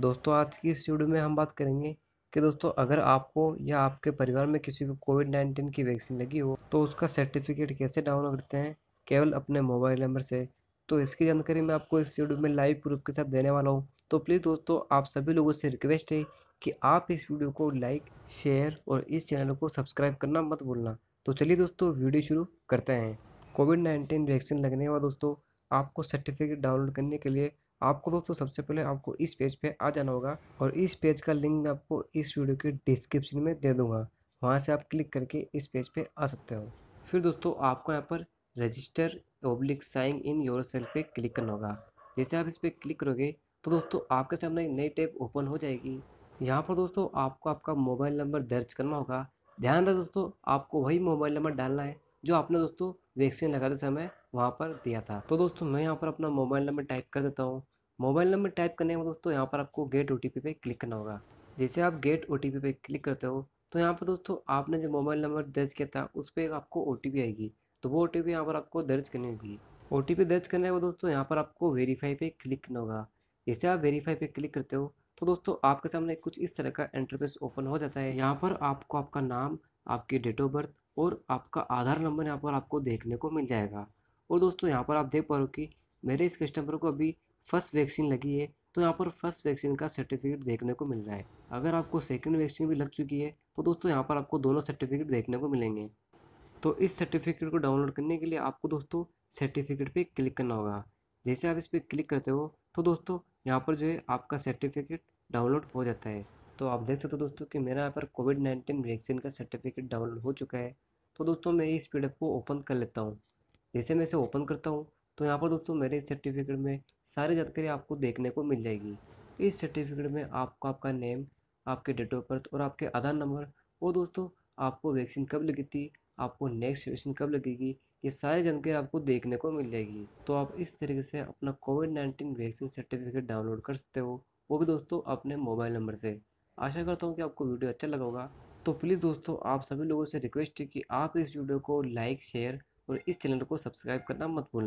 दोस्तों आज की इस वीडियो में हम बात करेंगे कि दोस्तों अगर आपको या आपके परिवार में किसी को कोविड नाइन्टीन की वैक्सीन लगी हो तो उसका सर्टिफिकेट कैसे डाउनलोड करते हैं केवल अपने मोबाइल नंबर से तो इसकी जानकारी मैं आपको इस वीडियो में लाइव प्रूफ के साथ देने वाला हूँ तो प्लीज़ दोस्तों आप सभी लोगों से रिक्वेस्ट है कि आप इस वीडियो को लाइक शेयर और इस चैनल को सब्सक्राइब करना मत भूलना तो चलिए दोस्तों वीडियो शुरू करते हैं कोविड नाइन्टीन वैक्सीन लगने के बाद दोस्तों आपको सर्टिफिकेट डाउनलोड करने के लिए आपको दोस्तों सबसे पहले आपको इस पेज पे आ जाना होगा और इस पेज का लिंक मैं आपको इस वीडियो के डिस्क्रिप्शन में दे दूंगा वहाँ से आप क्लिक करके इस पेज पे आ सकते हो फिर दोस्तों आपको यहाँ पर register oblique sign in your cell पर क्लिक करना होगा जैसे आप इस पर क्लिक करोगे तो दोस्तों आपके सामने एक नई टैब ओपन हो जाएगी यहाँ पर दोस्तों आपको आपका मोबाइल नंबर दर्ज करना होगा ध्यान रहे दोस्तों आपको वही मोबाइल नंबर डालना है जो आपने दोस्तों वैक्सीन लगाते समय वहाँ पर दिया था तो दोस्तों मैं यहाँ पर अपना मोबाइल नंबर टाइप कर देता हूँ मोबाइल नंबर टाइप करने में दोस्तों यहाँ पर आपको गेट ओ टी पे क्लिक करना होगा जैसे आप गेट ओ टी पे क्लिक करते हो तो यहाँ पर दोस्तों आपने जो मोबाइल नंबर दर्ज किया था उस पर आपको ओ आएगी तो वो ओ टी यहाँ पर आपको दर्ज करनी होगी ओ टी दर्ज करने में दोस्तों यहाँ पर आपको वेरीफाई पे क्लिक करना होगा जैसे आप वेरीफाई पे क्लिक करते हो तो दोस्तों आपके सामने कुछ इस तरह का इंटरफेस ओपन हो जाता है यहाँ पर आपको आपका नाम आपकी डेट ऑफ बर्थ और आपका आधार नंबर यहाँ पर आपको देखने को मिल जाएगा और दोस्तों यहाँ पर आप देख पा रहे हो कि मेरे इस कस्टमर को अभी फर्स्ट वैक्सीन लगी है तो यहाँ पर फर्स्ट वैक्सीन का सर्टिफिकेट देखने को मिल रहा है अगर आपको सेकेंड वैक्सीन भी लग चुकी है तो दोस्तों यहाँ पर आपको दोनों सर्टिफिकेट देखने को मिलेंगे तो इस सर्टिफिकेट को डाउनलोड करने के लिए आपको दोस्तों सर्टिफिकेट पे क्लिक करना होगा जैसे आप इस पर क्लिक करते हो तो दोस्तों यहाँ पर जो है आपका सर्टिफिकेट डाउनलोड हो जाता है तो आप देख सकते हो दोस्तों कि मेरा यहाँ पर कोविड नाइन्टीन वैक्सीन का सर्टिफिकेट डाउनलोड हो चुका है तो दोस्तों मैं इस पी को ओपन कर लेता हूँ जैसे मैं इसे ओपन करता हूँ तो यहाँ पर दोस्तों मेरे इस सर्टिफिकेट में सारी जानकारी आपको देखने को मिल जाएगी इस सर्टिफिकेट में आपको आपका नेम आपके डेट ऑफ बर्थ और आपके आधार नंबर और दोस्तों आपको वैक्सीन कब लगी थी आपको नेक्स्ट वैक्सीन कब लगेगी ये सारी जानकारी आपको देखने को मिल जाएगी तो आप इस तरीके से अपना covid nineteen vaccine certificate download कर सकते हो वो भी दोस्तों अपने मोबाइल नंबर से आशा करता हूँ कि आपको वीडियो अच्छा लगा होगा तो प्लीज़ दोस्तों आप सभी लोगों से रिक्वेस्ट है कि आप इस वीडियो को लाइक शेयर और इस चैनल को सब्सक्राइब करना मत भूलना